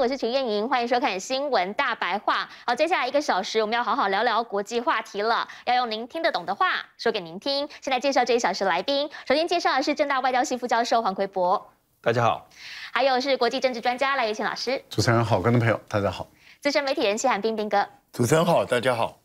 我是群艳莹，欢迎收看新闻大白话。好，接下来一个小时我们要好好聊聊国际话题了，要用您听得懂的话说给您听。现在介绍这一小时的来宾，首先介绍的是正大外交系副教授黄奎博，大家好。还有是国际政治专家赖月清老师，主持人好，观众朋友大家好。资深媒体人谢寒冰冰哥，主持人好，大家好。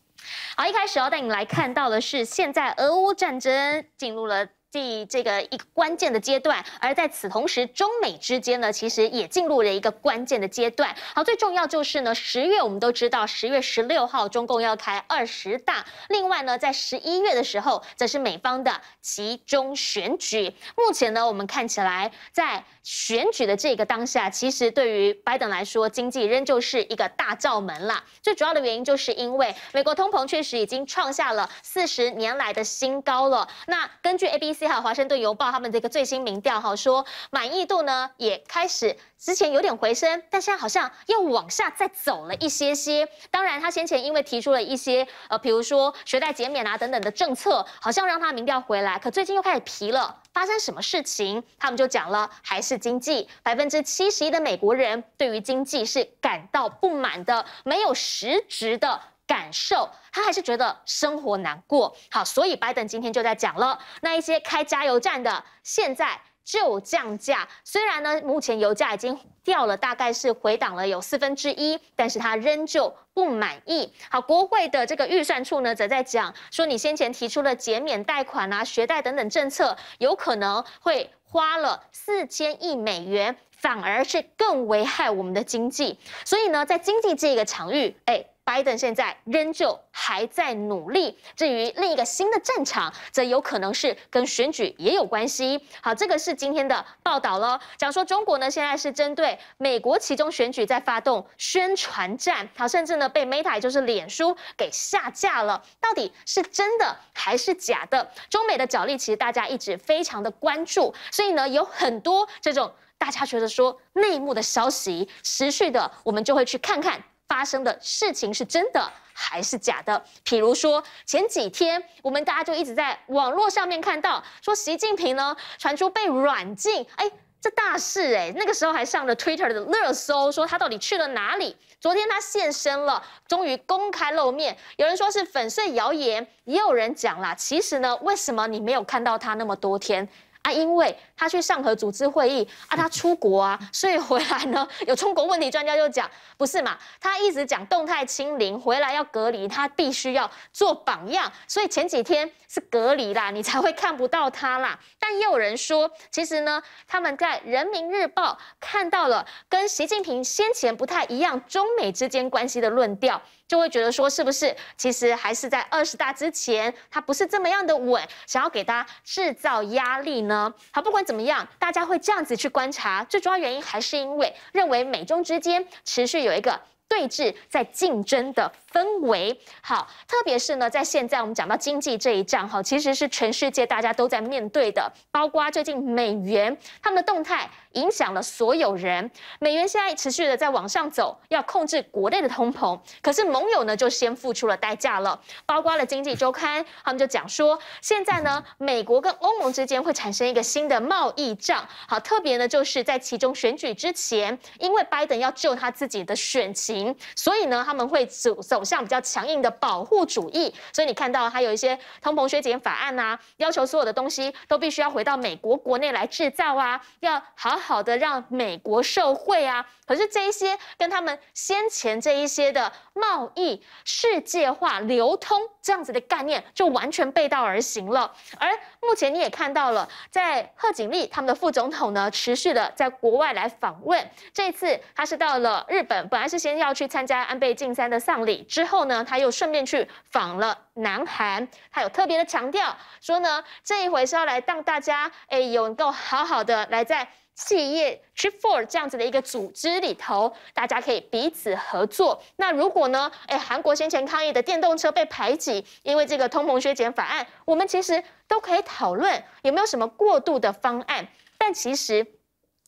好，一开始要带你来看到的是现在俄乌战争进入了。第这个一个关键的阶段，而在此同时，中美之间呢，其实也进入了一个关键的阶段。好，最重要就是呢，十月我们都知道，十月十六号中共要开二十大，另外呢，在十一月的时候，则是美方的集中选举。目前呢，我们看起来在选举的这个当下，其实对于拜登来说，经济仍旧是一个大罩门啦。最主要的原因，就是因为美国通膨确实已经创下了四十年来的新高了。那根据 ABC。好，华盛顿邮报他们这个最新民调哈，说满意度呢也开始之前有点回升，但现在好像又往下再走了一些些。当然，他先前因为提出了一些呃，比如说学贷减免啊等等的政策，好像让他民调回来，可最近又开始疲了。发生什么事情？他们就讲了，还是经济，百分之七十一的美国人对于经济是感到不满的，没有实质的。感受，他还是觉得生活难过。好，所以拜登今天就在讲了，那一些开加油站的现在就降价。虽然呢，目前油价已经掉了，大概是回档了有四分之一，但是他仍旧不满意。好，国会的这个预算处呢，则在讲说，你先前提出的减免贷款啊、学贷等等政策，有可能会花了四千亿美元，反而是更危害我们的经济。所以呢，在经济这个场域，哎。拜登现在仍旧还在努力。至于另一个新的战场，则有可能是跟选举也有关系。好，这个是今天的报道了，讲说中国呢现在是针对美国其中选举在发动宣传战。好，甚至呢被 Meta 就是脸书给下架了。到底是真的还是假的？中美的角力其实大家一直非常的关注，所以呢有很多这种大家觉得说内幕的消息，持续的我们就会去看看。发生的事情是真的还是假的？譬如说前几天，我们大家就一直在网络上面看到说习近平呢传出被软禁，哎，这大事哎，那个时候还上了 Twitter 的热搜，说他到底去了哪里？昨天他现身了，终于公开露面，有人说是粉碎谣言，也有人讲啦，其实呢，为什么你没有看到他那么多天？啊，因为他去上合组织会议啊，他出国啊，所以回来呢，有中国问题专家就讲，不是嘛？他一直讲动态清零，回来要隔离，他必须要做榜样，所以前几天是隔离啦，你才会看不到他啦。但也有人说，其实呢，他们在《人民日报》看到了跟习近平先前不太一样中美之间关系的论调，就会觉得说，是不是其实还是在二十大之前，他不是这么样的稳，想要给他制造压力呢？好，不管怎么样，大家会这样子去观察，最主要原因还是因为认为美中之间持续有一个。对峙在竞争的氛围，好，特别是呢，在现在我们讲到经济这一仗，哈，其实是全世界大家都在面对的，包括最近美元他们的动态影响了所有人。美元现在持续的在往上走，要控制国内的通膨，可是盟友呢就先付出了代价了，包括了《经济周刊》，他们就讲说，现在呢，美国跟欧盟之间会产生一个新的贸易账，好，特别呢就是在其中选举之前，因为拜登要救他自己的选情。所以呢，他们会走走向比较强硬的保护主义。所以你看到他有一些通膨削减法案呐，要求所有的东西都必须要回到美国国内来制造啊，要好好的让美国社会啊。可是这一些跟他们先前这一些的贸易、世界化、流通这样子的概念，就完全背道而行了。而目前你也看到了，在贺锦丽他们的副总统呢，持续的在国外来访问。这次他是到了日本，本来是先要。要去参加安倍晋三的丧礼之后呢，他又顺便去访了南韩。他有特别的强调说呢，这一回是要来让大家，哎，有能够好好的来在企业去 for 这样子的一个组织里头，大家可以彼此合作。那如果呢，哎，韩国先前抗议的电动车被排挤，因为这个通膨削减法案，我们其实都可以讨论有没有什么过度的方案。但其实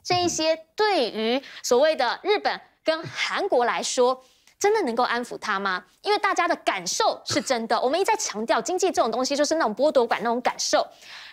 这一些对于所谓的日本。跟韩国来说。真的能够安抚他吗？因为大家的感受是真的。我们一再强调，经济这种东西就是那种剥夺感，那种感受。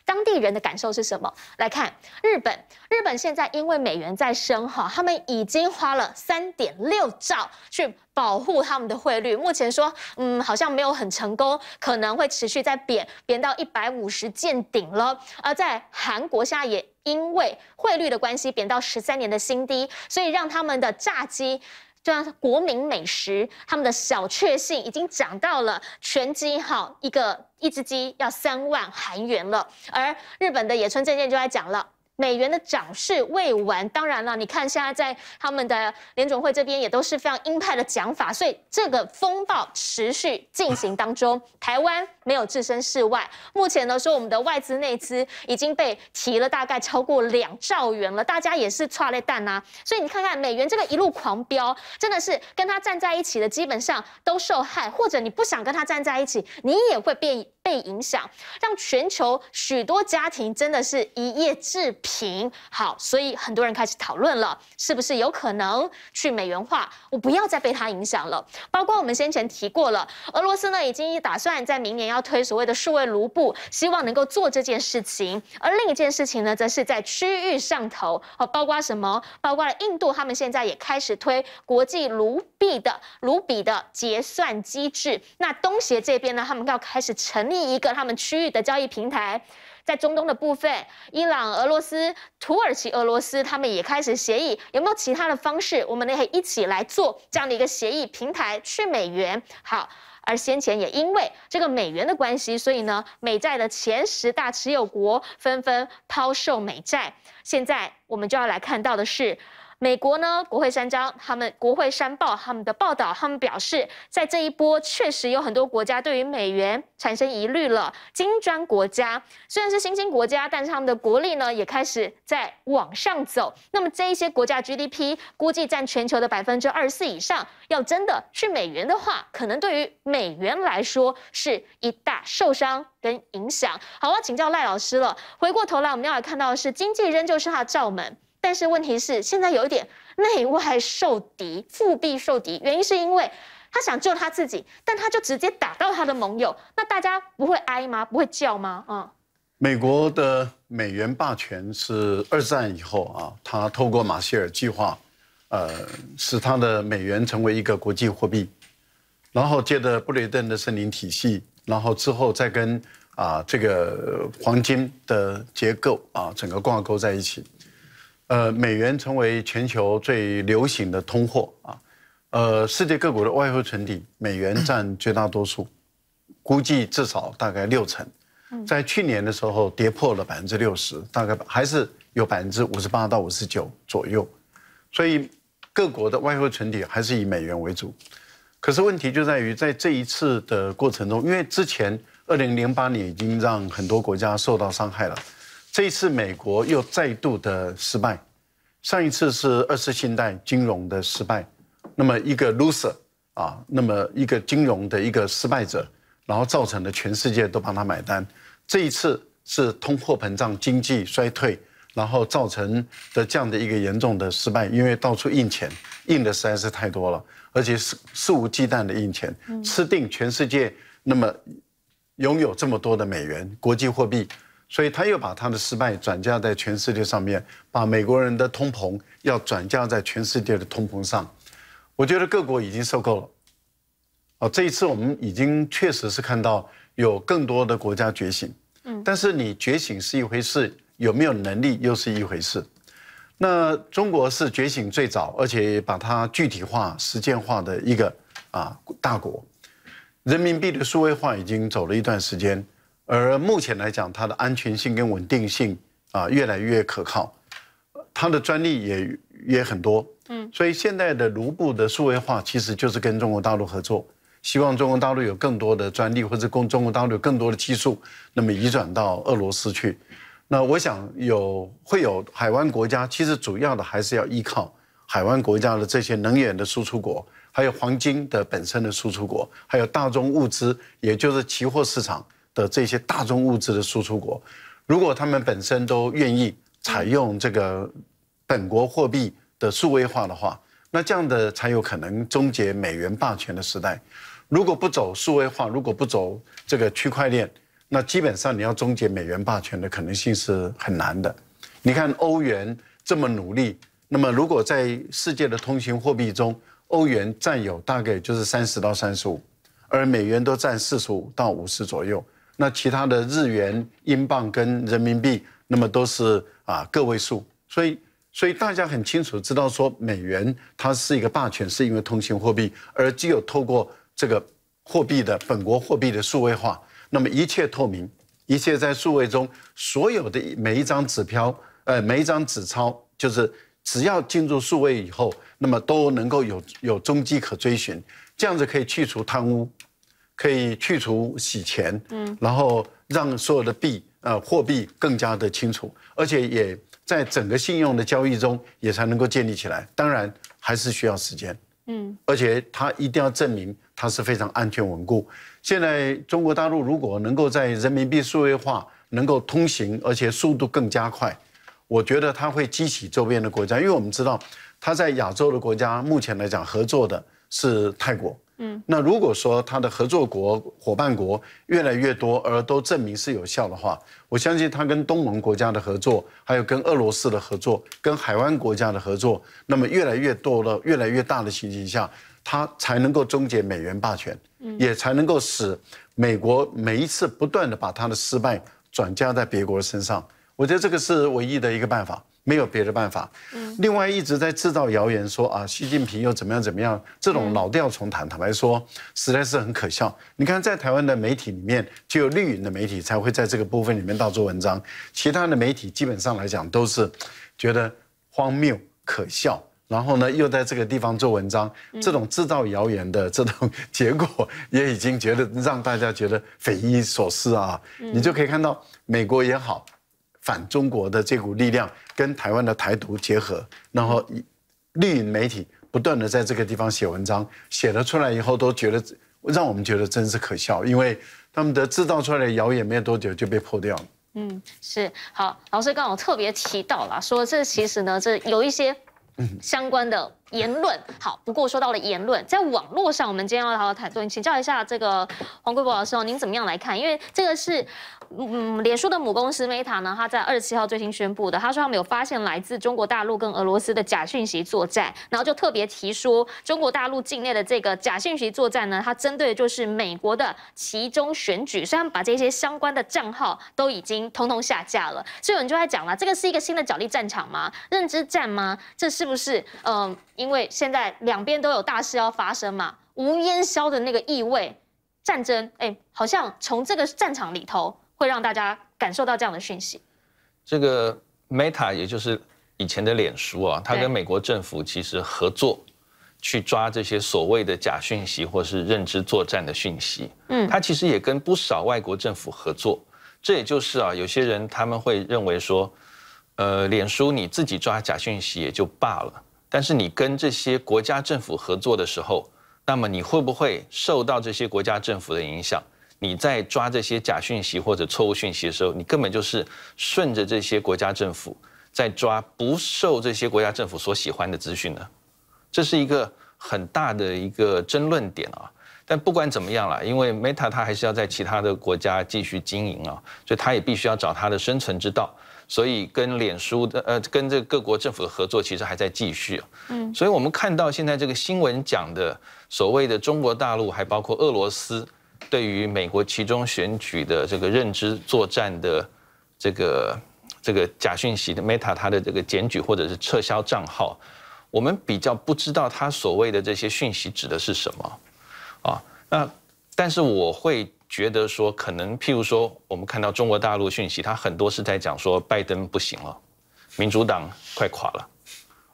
当地人的感受是什么？来看日本，日本现在因为美元在升，哈，他们已经花了三点六兆去保护他们的汇率。目前说，嗯，好像没有很成功，可能会持续在贬，贬到一百五十见顶了。而在韩国，现在也因为汇率的关系，贬到十三年的新低，所以让他们的炸鸡。就像国民美食，他们的小确幸已经涨到了全鸡，哈一个一只鸡要三万韩元了。而日本的野村证券就在讲了。美元的涨势未完，当然了，你看现在在他们的联总会这边也都是非常鹰派的讲法，所以这个风暴持续进行当中，台湾没有置身事外。目前呢说我们的外资、内资已经被提了大概超过两兆元了，大家也是炸裂弹呐。所以你看看美元这个一路狂飙，真的是跟他站在一起的基本上都受害，或者你不想跟他站在一起，你也会变。被影响，让全球许多家庭真的是一夜致贫。好，所以很多人开始讨论了，是不是有可能去美元化？我不要再被它影响了。包括我们先前提过了，俄罗斯呢已经打算在明年要推所谓的数位卢布，希望能够做这件事情。而另一件事情呢，则是在区域上头，好，包括什么？包括了印度，他们现在也开始推国际卢币的卢比的结算机制。那东协这边呢，他们要开始成立。第一个，他们区域的交易平台，在中东的部分，伊朗、俄罗斯、土耳其、俄罗斯，他们也开始协议，有没有其他的方式？我们也可以一起来做这样的一个协议平台，去美元。好，而先前也因为这个美元的关系，所以呢，美债的前十大持有国纷纷抛售美债。现在我们就要来看到的是。美国呢？国会山招，他们国会山报他们的报道，他们表示，在这一波确实有很多国家对于美元产生疑虑了。金砖国家虽然是新兴国家，但是他们的国力呢也开始在往上走。那么这一些国家 GDP 估计占全球的百分之二十四以上。要真的去美元的话，可能对于美元来说是一大受伤跟影响。好，了，请教赖老师了。回过头来，我们要看到的是经济仍旧是他的罩门。但是问题是，现在有一点内外受敌，腹壁受敌，原因是因为他想救他自己，但他就直接打到他的盟友，那大家不会哀吗？不会叫吗？嗯，美国的美元霸权是二战以后啊，他透过马歇尔计划，呃，使他的美元成为一个国际货币，然后借着布雷顿的森林体系，然后之后再跟啊这个黄金的结构啊整个挂钩在一起。呃，美元成为全球最流行的通货啊，呃，世界各国的外汇存底美元占绝大多数，估计至少大概六成，在去年的时候跌破了百分之六十，大概还是有百分之五十八到五十九左右，所以各国的外汇存底还是以美元为主。可是问题就在于在这一次的过程中，因为之前二零零八年已经让很多国家受到伤害了。这一次美国又再度的失败，上一次是二次信贷金融的失败，那么一个 loser 啊，那么一个金融的一个失败者，然后造成的全世界都帮他买单。这一次是通货膨胀、经济衰退，然后造成的这样的一个严重的失败，因为到处印钱，印的实在是太多了，而且肆肆无忌惮的印钱，吃定全世界。那么拥有这么多的美元、国际货币。所以他又把他的失败转嫁在全世界上面，把美国人的通膨要转嫁在全世界的通膨上。我觉得各国已经受够了。哦，这一次我们已经确实是看到有更多的国家觉醒。嗯。但是你觉醒是一回事，有没有能力又是一回事。那中国是觉醒最早，而且把它具体化、实践化的一个啊大国。人民币的数位化已经走了一段时间。而目前来讲，它的安全性跟稳定性啊越来越可靠，它的专利也也很多，嗯，所以现在的卢布的数位化其实就是跟中国大陆合作，希望中国大陆有更多的专利或者供中国大陆有更多的技术，那么移转到俄罗斯去。那我想有会有海湾国家，其实主要的还是要依靠海湾国家的这些能源的输出国，还有黄金的本身的输出国，还有大宗物资，也就是期货市场。的这些大宗物资的输出国，如果他们本身都愿意采用这个本国货币的数位化的话，那这样的才有可能终结美元霸权的时代。如果不走数位化，如果不走这个区块链，那基本上你要终结美元霸权的可能性是很难的。你看欧元这么努力，那么如果在世界的通行货币中，欧元占有大概就是三十到三十五，而美元都占四十五到五十左右。那其他的日元、英镑跟人民币，那么都是啊个位数，所以所以大家很清楚知道说美元它是一个霸权，是因为通行货币，而只有透过这个货币的本国货币的数位化，那么一切透明，一切在数位中，所有的每一张纸票，呃，每一张纸钞，就是只要进入数位以后，那么都能够有有踪迹可追寻，这样子可以去除贪污。可以去除洗钱，嗯，然后让所有的币，呃，货币更加的清楚，而且也在整个信用的交易中也才能够建立起来。当然还是需要时间，嗯，而且它一定要证明它是非常安全稳固。现在中国大陆如果能够在人民币数位化能够通行，而且速度更加快，我觉得它会激起周边的国家，因为我们知道它在亚洲的国家目前来讲合作的是泰国。嗯，那如果说他的合作国、伙伴国越来越多，而都证明是有效的话，我相信他跟东盟国家的合作，还有跟俄罗斯的合作，跟海湾国家的合作，那么越来越多的、越来越大的情形下，他才能够终结美元霸权，也才能够使美国每一次不断的把他的失败转嫁在别国身上。我觉得这个是唯一的一个办法。没有别的办法。嗯，另外一直在制造谣言，说啊，习近平又怎么样怎么样，这种老调重弹，坦白说，实在是很可笑。你看，在台湾的媒体里面，只有绿营的媒体才会在这个部分里面到做文章，其他的媒体基本上来讲都是觉得荒谬可笑，然后呢，又在这个地方做文章，这种制造谣言的这种结果，也已经觉得让大家觉得匪夷所思啊。你就可以看到，美国也好。反中国的这股力量跟台湾的台独结合，然后绿营媒体不断的在这个地方写文章，写了出来以后都觉得让我们觉得真是可笑，因为他们的制造出来的谣言没有多久就被破掉了。嗯，是好，老师刚好特别提到了，说这其实呢，这有一些相关的。言论好，不过说到了言论，在网络上，我们今天要好好谈论。请教一下这个黄桂博老师哦，您怎么样来看？因为这个是，嗯，脸书的母公司 Meta 呢，他在二十七号最新宣布的，他说他们有发现来自中国大陆跟俄罗斯的假讯息作战，然后就特别提出中国大陆境内的这个假讯息作战呢，它针对的就是美国的其中选举，虽然他把这些相关的账号都已经通通下架了。所以有人就在讲了，这个是一个新的角力战场吗？认知战吗？这是不是嗯？因为现在两边都有大事要发生嘛，无烟消的那个意味，战争哎，好像从这个战场里头会让大家感受到这样的讯息。这个 Meta，也就是以前的脸书啊，它跟美国政府其实合作去抓这些所谓的假讯息或是认知作战的讯息。嗯，它其实也跟不少外国政府合作。这也就是啊，有些人他们会认为说，呃，脸书你自己抓假讯息也就罢了。但是你跟这些国家政府合作的时候，那么你会不会受到这些国家政府的影响？你在抓这些假讯息或者错误讯息的时候，你根本就是顺着这些国家政府在抓，不受这些国家政府所喜欢的资讯呢？这是一个很大的一个争论点啊。但不管怎么样了，因为 Meta 它还是要在其他的国家继续经营啊，所以它也必须要找它的生存之道。所以跟脸书的呃，跟这个各国政府的合作其实还在继续。嗯，所以我们看到现在这个新闻讲的所谓的中国大陆，还包括俄罗斯，对于美国其中选举的这个认知作战的这个这个假讯息的 Meta，它的这个检举或者是撤销账号，我们比较不知道它所谓的这些讯息指的是什么啊。那但是我会。觉得说可能，譬如说，我们看到中国大陆讯息，他很多是在讲说拜登不行了，民主党快垮了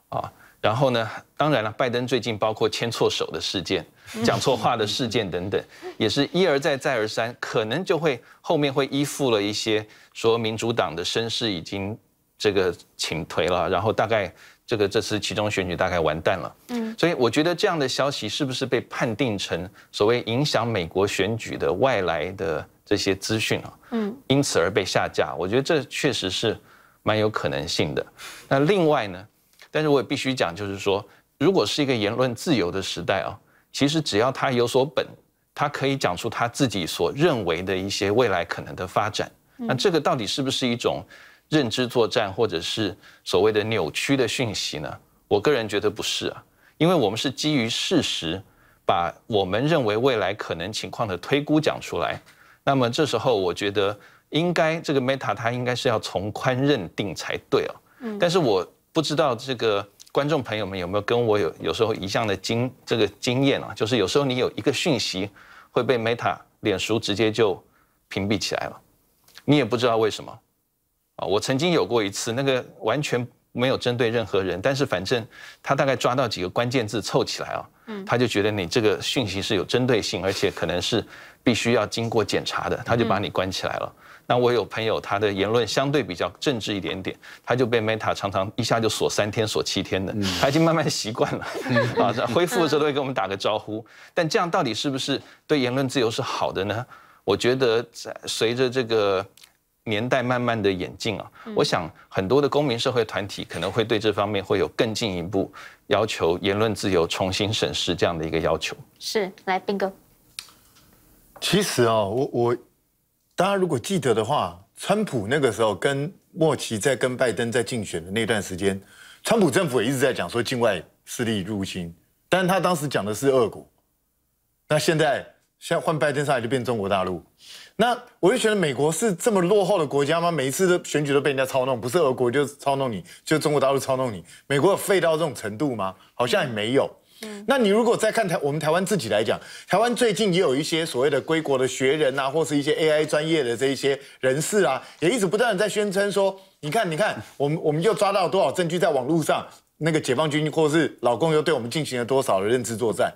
啊。然后呢，当然了，拜登最近包括牵错手的事件、讲错话的事件等等，也是一而再、再而三，可能就会后面会依附了一些说民主党的声势已经这个倾颓了，然后大概。这个这次其中选举大概完蛋了，嗯，所以我觉得这样的消息是不是被判定成所谓影响美国选举的外来的这些资讯啊，嗯，因此而被下架，我觉得这确实是蛮有可能性的。那另外呢，但是我也必须讲，就是说，如果是一个言论自由的时代啊，其实只要他有所本，他可以讲出他自己所认为的一些未来可能的发展，那这个到底是不是一种？认知作战，或者是所谓的扭曲的讯息呢？我个人觉得不是啊，因为我们是基于事实，把我们认为未来可能情况的推估讲出来。那么这时候，我觉得应该这个 Meta 它应该是要从宽认定才对哦。嗯。但是我不知道这个观众朋友们有没有跟我有有时候一样的经这个经验啊，就是有时候你有一个讯息会被 Meta、脸书直接就屏蔽起来了，你也不知道为什么。啊，我曾经有过一次，那个完全没有针对任何人，但是反正他大概抓到几个关键字凑起来啊，他就觉得你这个讯息是有针对性，而且可能是必须要经过检查的，他就把你关起来了。那我有朋友，他的言论相对比较正直一点点，他就被 Meta 常常一下就锁三天、锁七天的，他已经慢慢习惯了。啊，恢复的时候都会跟我们打个招呼。但这样到底是不是对言论自由是好的呢？我觉得在随着这个。年代慢慢的演进啊，我想很多的公民社会团体可能会对这方面会有更进一步要求言论自由，重新审视这样的一个要求。是，来斌哥。其实啊，我我大家如果记得的话，川普那个时候跟莫奇在跟拜登在竞选的那段时间，川普政府也一直在讲说境外势力入侵，但他当时讲的是恶国，那现在现在换拜登上来就变中国大陆。那我就觉得美国是这么落后的国家吗？每一次的选举都被人家操弄，不是俄国就操弄你，就是中国大陆操弄你。美国有废到这种程度吗？好像也没有。嗯，那你如果再看台，我们台湾自己来讲，台湾最近也有一些所谓的归国的学人啊，或是一些 AI 专业的这一些人士啊，也一直不断在宣称说，你看，你看，我们我们就抓到多少证据在网络上，那个解放军或是老公又对我们进行了多少的认知作战。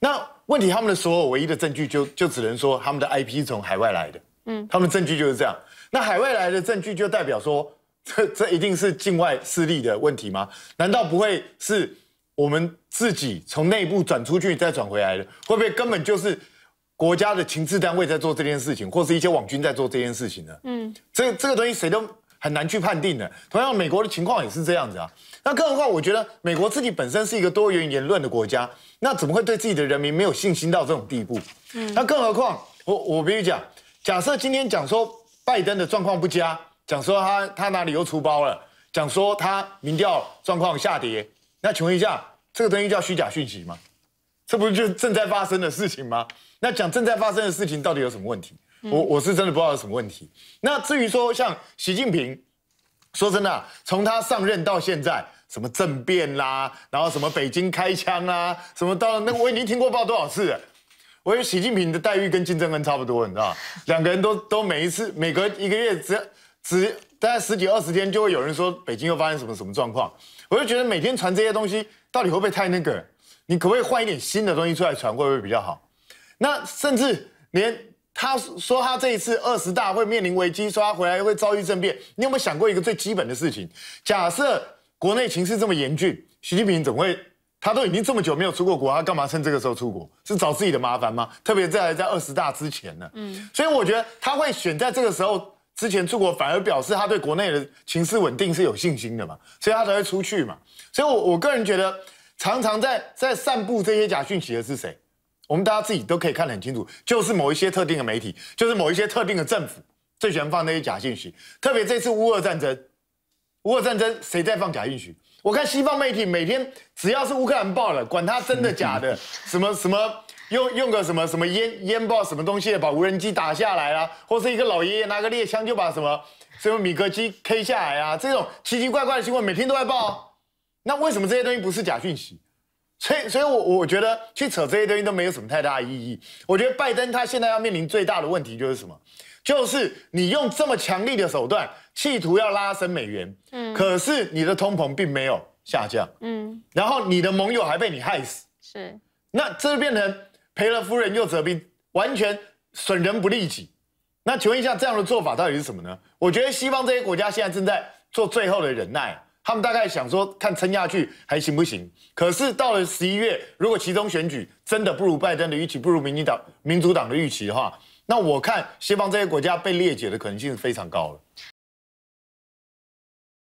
那问题，他们的所有唯一的证据，就就只能说他们的 IP 从海外来的，嗯，他们证据就是这样。那海外来的证据，就代表说，这这一定是境外势力的问题吗？难道不会是我们自己从内部转出去再转回来的？会不会根本就是国家的情治单位在做这件事情，或是一些网军在做这件事情呢？嗯，这这个东西谁都。很难去判定的。同样，美国的情况也是这样子啊。那更何况，我觉得美国自己本身是一个多元言论的国家，那怎么会对自己的人民没有信心到这种地步？嗯，那更何况，我我必须讲，假设今天讲说拜登的状况不佳，讲说他他哪里又出包了，讲说他民调状况下跌，那请问一下，这个东西叫虚假讯息吗？这不就正在发生的事情吗？那讲正在发生的事情，到底有什么问题？我我是真的不知道有什么问题。那至于说像习近平，说真的，从他上任到现在，什么政变啦，然后什么北京开枪啊，什么到那个我已经听过报多少次，我觉得习近平的待遇跟金正恩差不多，你知道两个人都都每一次每隔一个月只只大概十几二十天就会有人说北京又发生什么什么状况，我就觉得每天传这些东西到底会不会太那个？你可不可以换一点新的东西出来传会不会比较好？那甚至连。他说他这一次二十大会面临危机，说他回来会遭遇政变。你有没有想过一个最基本的事情？假设国内情势这么严峻，习近平怎么会？他都已经这么久没有出过国，他干嘛趁这个时候出国？是找自己的麻烦吗？特别在在二十大之前呢。嗯，所以我觉得他会选在这个时候之前出国，反而表示他对国内的情势稳定是有信心的嘛，所以他才会出去嘛。所以，我我个人觉得，常常在在散布这些假讯息的是谁？我们大家自己都可以看得很清楚，就是某一些特定的媒体，就是某一些特定的政府最喜欢放那些假信息。特别这次乌俄战争，乌俄战争谁在放假信息？我看西方媒体每天只要是乌克兰爆了，管它真的假的，什么什么用用个什么什么烟烟爆什么东西把无人机打下来啊，或是一个老爷爷拿个猎枪就把什么什么米格机 K 下来啊，这种奇奇怪怪的新闻每天都在报。那为什么这些东西不是假讯息？所以，所以，我我觉得去扯这些东西都没有什么太大意义。我觉得拜登他现在要面临最大的问题就是什么？就是你用这么强力的手段，企图要拉升美元，嗯，可是你的通膨并没有下降，嗯，然后你的盟友还被你害死，是，那这就变成赔了夫人又折兵，完全损人不利己。那请问一下，这样的做法到底是什么呢？我觉得西方这些国家现在正在做最后的忍耐。他们大概想说，看撑下去还行不行？可是到了十一月，如果其中选举真的不如拜登的预期，不如民进党民主党的预期的话，那我看西方这些国家被裂解的可能性是非常高了。